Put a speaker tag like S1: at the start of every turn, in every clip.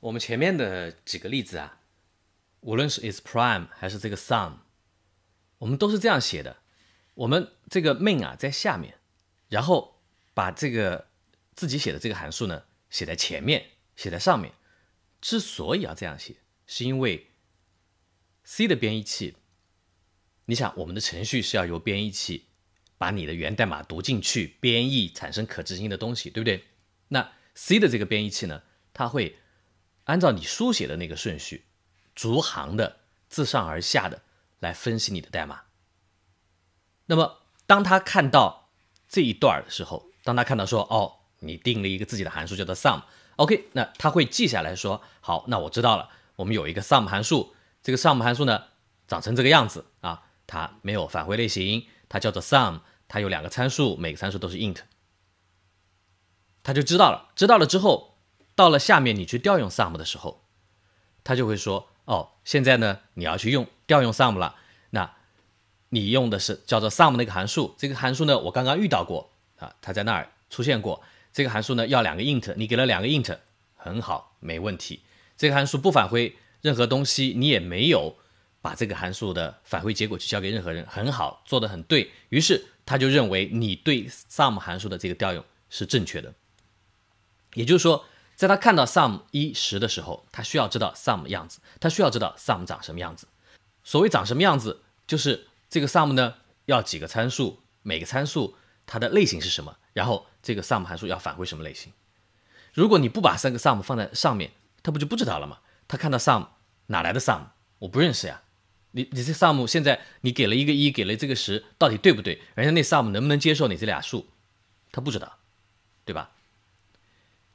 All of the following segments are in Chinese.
S1: 我们前面的几个例子啊，无论是 is prime 还是这个 sum，我们都是这样写的。我们这个 main 啊在下面，然后把这个自己写的这个函数呢写在前面，写在上面。之所以要这样写，是因为 C 的编译器，你想我们的程序是要由编译器把你的源代码读进去，编译产生可执行的东西，对不对？那 C 的这个编译器呢，它会。按照你书写的那个顺序，逐行的自上而下的来分析你的代码。那么，当他看到这一段的时候，当他看到说“哦，你定了一个自己的函数叫做 sum”，OK，那他会记下来说“好，那我知道了，我们有一个 sum 函数。这个 sum 函数呢，长成这个样子啊，它没有返回类型，它叫做 sum，它有两个参数，每个参数都是 int。”他就知道了，知道了之后。到了下面你去调用 sum 的时候，他就会说：“哦，现在呢，你要去用调用 sum 了。那，你用的是叫做 sum 那个函数。这个函数呢，我刚刚遇到过啊，它在那儿出现过。这个函数呢，要两个 int，你给了两个 int，很好，没问题。这个函数不返回任何东西，你也没有把这个函数的返回结果去交给任何人，很好，做得很。对于是，他就认为你对 sum 函数的这个调用是正确的。也就是说。在他看到 sum 一十的时候，他需要知道 sum 样子，他需要知道 sum 长什么样子。所谓长什么样子，就是这个 sum 呢要几个参数，每个参数它的类型是什么，然后这个 sum 函数要返回什么类型。如果你不把三个 sum 放在上面，他不就不知道了吗？他看到 sum 哪来的 sum，我不认识呀。你你这 sum 现在你给了一个一，给了这个十，到底对不对？人家那 sum 能不能接受你这俩数？他不知道，对吧？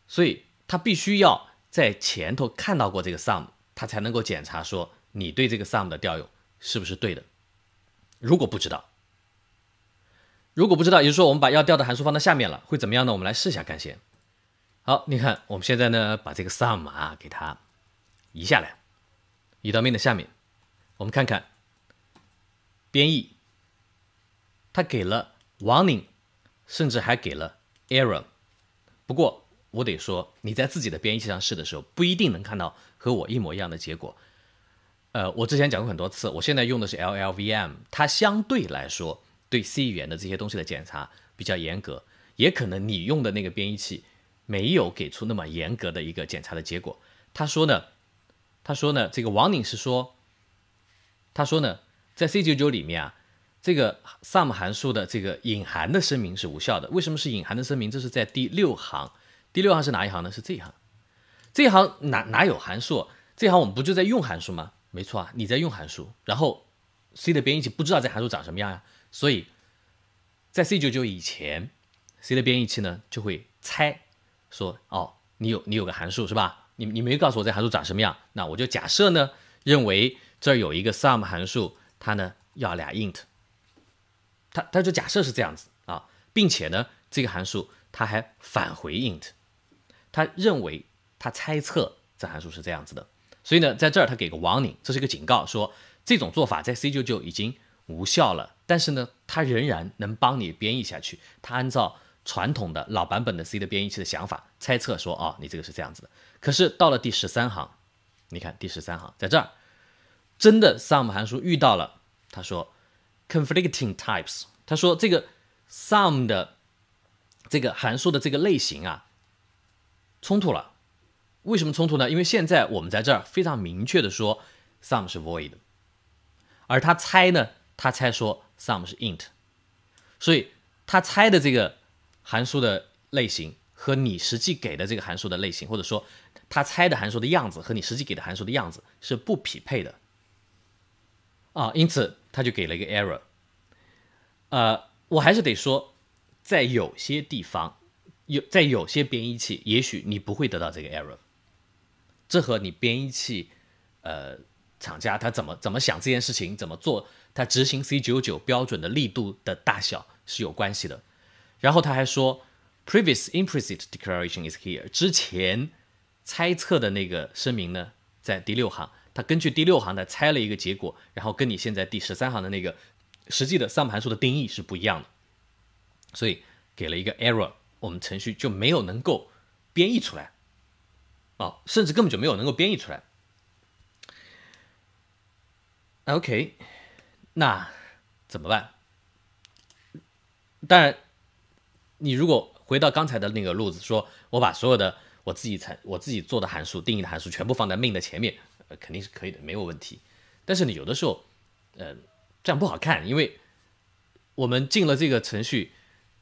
S1: 所以。他必须要在前头看到过这个 sum，他才能够检查说你对这个 sum 的调用是不是对的。如果不知道，如果不知道，也就是说我们把要调的函数放到下面了，会怎么样呢？我们来试一下看先。好，你看我们现在呢把这个 sum 啊给它移下来，移到 main 的下面，我们看看编译，它给了 warning，甚至还给了 error，不过。我得说，你在自己的编译器上试的时候，不一定能看到和我一模一样的结果。呃，我之前讲过很多次，我现在用的是 LLVM，它相对来说对 C 语言的这些东西的检查比较严格，也可能你用的那个编译器没有给出那么严格的一个检查的结果。他说呢，他说呢，这个王宁是说，他说呢，在 C99 里面啊，这个 sum 函数的这个隐含的声明是无效的。为什么是隐含的声明？这是在第六行。第六行是哪一行呢？是这一行，这一行哪哪有函数？这一行我们不就在用函数吗？没错啊，你在用函数。然后 C 的编译器不知道这函数长什么样呀，所以在 C 九九以前，C 的编译器呢就会猜说哦，你有你有个函数是吧？你你没告诉我这函数长什么样，那我就假设呢，认为这儿有一个 sum 函数，它呢要俩 int，它它就假设是这样子啊，并且呢这个函数它还返回 int。他认为，他猜测这函数是这样子的，所以呢，在这儿他给个 warning，这是个警告，说这种做法在 C99 已经无效了，但是呢，它仍然能帮你编译下去。它按照传统的老版本的 C 的编译器的想法，猜测说，啊，你这个是这样子的。可是到了第十三行，你看第十三行，在这儿真的 sum 函数遇到了，他说 conflicting types，他说这个 sum 的这个函数的这个类型啊。冲突了，为什么冲突呢？因为现在我们在这儿非常明确的说 s o m e 是 void，而他猜呢，他猜说 s o m e 是 int，所以他猜的这个函数的类型和你实际给的这个函数的类型，或者说他猜的函数的样子和你实际给的函数的样子是不匹配的，啊，因此他就给了一个 error。呃，我还是得说，在有些地方。有在有些编译器，也许你不会得到这个 error。这和你编译器，呃，厂家他怎么怎么想这件事情，怎么做，他执行 C 九九标准的力度的大小是有关系的。然后他还说，previous implicit declaration is here。之前猜测的那个声明呢，在第六行，他根据第六行的猜了一个结果，然后跟你现在第十三行的那个实际的 sum 函数的定义是不一样的，所以给了一个 error。我们程序就没有能够编译出来，啊，甚至根本就没有能够编译出来。OK，那怎么办？当然，你如果回到刚才的那个路子，说我把所有的我自己才我自己做的函数定义的函数全部放在 main 的前面，呃，肯定是可以的，没有问题。但是你有的时候，嗯，这样不好看，因为我们进了这个程序，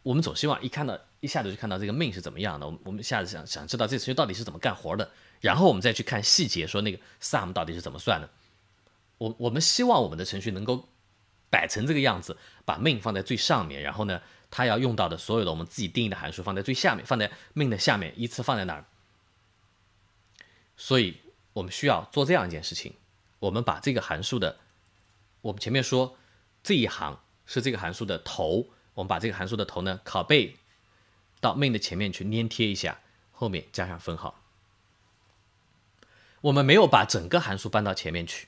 S1: 我们总希望一看到。一下子就看到这个 m i n 是怎么样的，我我们一下子想想知道这程序到底是怎么干活的，然后我们再去看细节，说那个 sum 到底是怎么算的。我我们希望我们的程序能够摆成这个样子，把 main 放在最上面，然后呢，它要用到的所有的我们自己定义的函数放在最下面，放在 main 的下面，依次放在那儿。所以我们需要做这样一件事情，我们把这个函数的，我们前面说这一行是这个函数的头，我们把这个函数的头呢，拷贝。到 main 的前面去粘贴一下，后面加上分号。我们没有把整个函数搬到前面去，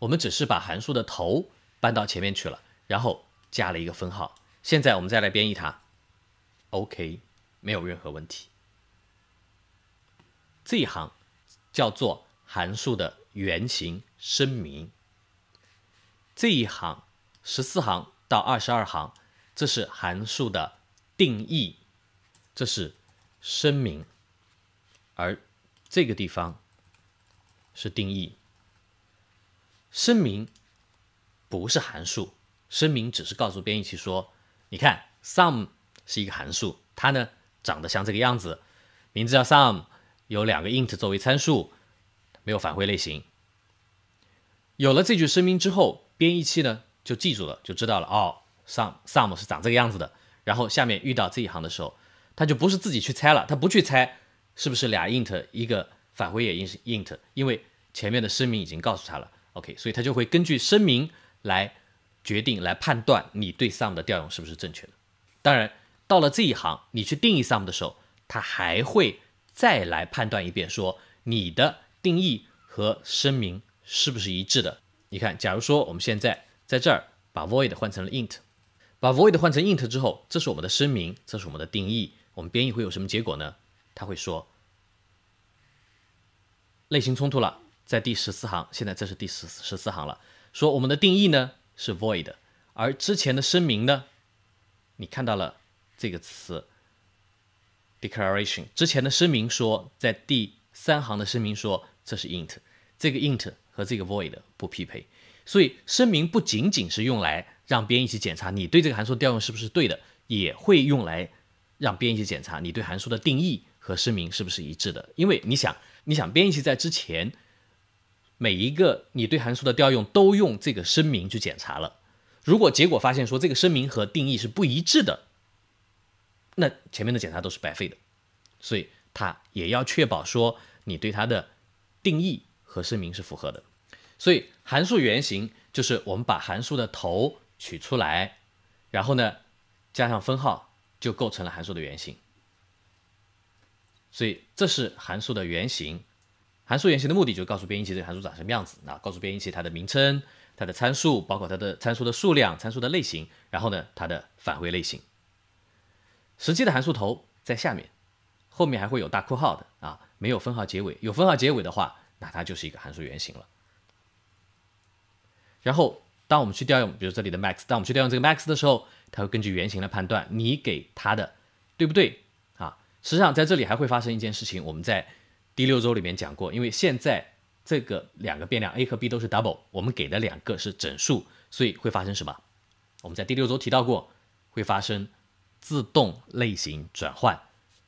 S1: 我们只是把函数的头搬到前面去了，然后加了一个分号。现在我们再来编译它，OK，没有任何问题。这一行叫做函数的原型声明。这一行十四行到二十二行，这是函数的定义。这是声明，而这个地方是定义。声明不是函数，声明只是告诉编译器说：“你看，sum 是一个函数，它呢长得像这个样子，名字叫 sum，有两个 int 作为参数，没有返回类型。”有了这句声明之后，编译器呢就记住了，就知道了哦，sum sum 是长这个样子的。然后下面遇到这一行的时候。他就不是自己去猜了，他不去猜是不是俩 int 一个返回也应是 int，因为前面的声明已经告诉他了，OK，所以他就会根据声明来决定来判断你对 sum 的调用是不是正确的。当然，到了这一行你去定义 sum 的时候，他还会再来判断一遍，说你的定义和声明是不是一致的。你看，假如说我们现在在这儿把 void 换成了 int，把 void 换成 int 之后，这是我们的声明，这是我们的定义。我们编译会有什么结果呢？它会说类型冲突了，在第十四行。现在这是第十十四行了。说我们的定义呢是 void，而之前的声明呢，你看到了这个词 declaration。之前的声明说在第三行的声明说这是 int，这个 int 和这个 void 不匹配。所以声明不仅仅是用来让编译器检查你对这个函数调用是不是对的，也会用来。让编译器检查你对函数的定义和声明是不是一致的，因为你想，你想，编译器在之前每一个你对函数的调用都用这个声明去检查了。如果结果发现说这个声明和定义是不一致的，那前面的检查都是白费的。所以它也要确保说你对它的定义和声明是符合的。所以函数原型就是我们把函数的头取出来，然后呢加上分号。就构成了函数的原型，所以这是函数的原型。函数原型的目的就是告诉编译器这个函数长什么样子，啊，告诉编译器它的名称、它的参数，包括它的参数的数量、参数的类型，然后呢，它的返回类型。实际的函数头在下面，后面还会有大括号的啊，没有分号结尾。有分号结尾的话，那它就是一个函数原型了。然后当我们去调用，比如这里的 max，当我们去调用这个 max 的时候。他会根据原型来判断你给他的对不对啊？实际上，在这里还会发生一件事情，我们在第六周里面讲过，因为现在这个两个变量 a 和 b 都是 double，我们给的两个是整数，所以会发生什么？我们在第六周提到过，会发生自动类型转换，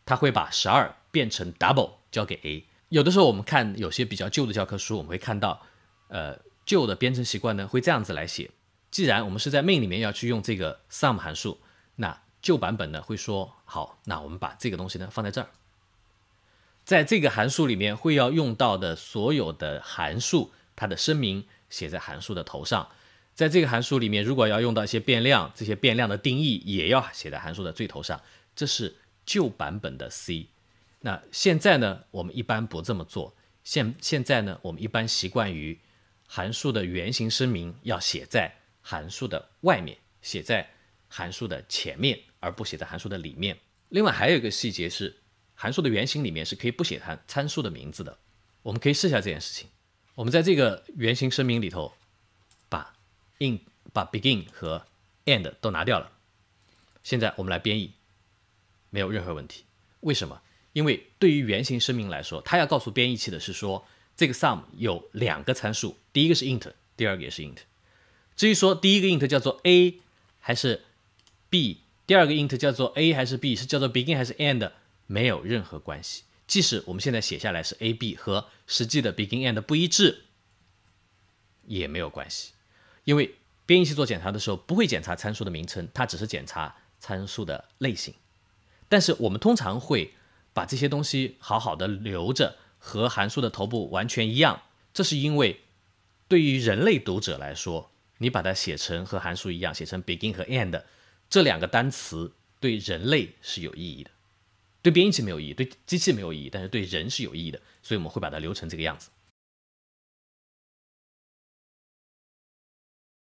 S1: 它会把十二变成 double 交给 a。有的时候我们看有些比较旧的教科书，我们会看到，呃，旧的编程习惯呢会这样子来写。既然我们是在命里面要去用这个 sum 函数，那旧版本呢会说好，那我们把这个东西呢放在这儿，在这个函数里面会要用到的所有的函数，它的声明写在函数的头上。在这个函数里面，如果要用到一些变量，这些变量的定义也要写在函数的最头上。这是旧版本的 C。那现在呢，我们一般不这么做。现现在呢，我们一般习惯于函数的原型声明要写在。函数的外面写在函数的前面，而不写在函数的里面。另外还有一个细节是，函数的原型里面是可以不写参参数的名字的。我们可以试一下这件事情。我们在这个原型声明里头，把 in、把 begin 和 end 都拿掉了。现在我们来编译，没有任何问题。为什么？因为对于原型声明来说，它要告诉编译器的是说，这个 sum 有两个参数，第一个是 int，第二个也是 int。至于说第一个 int 叫做 a 还是 b，第二个 int 叫做 a 还是 b，是叫做 begin 还是 end，没有任何关系。即使我们现在写下来是 a b 和实际的 begin end 不一致，也没有关系，因为编译器做检查的时候不会检查参数的名称，它只是检查参数的类型。但是我们通常会把这些东西好好的留着，和函数的头部完全一样。这是因为对于人类读者来说，你把它写成和函数一样，写成 begin 和 end 这两个单词，对人类是有意义的，对编译器没有意义，对机器没有意义，但是对人是有意义的，所以我们会把它留成这个样子。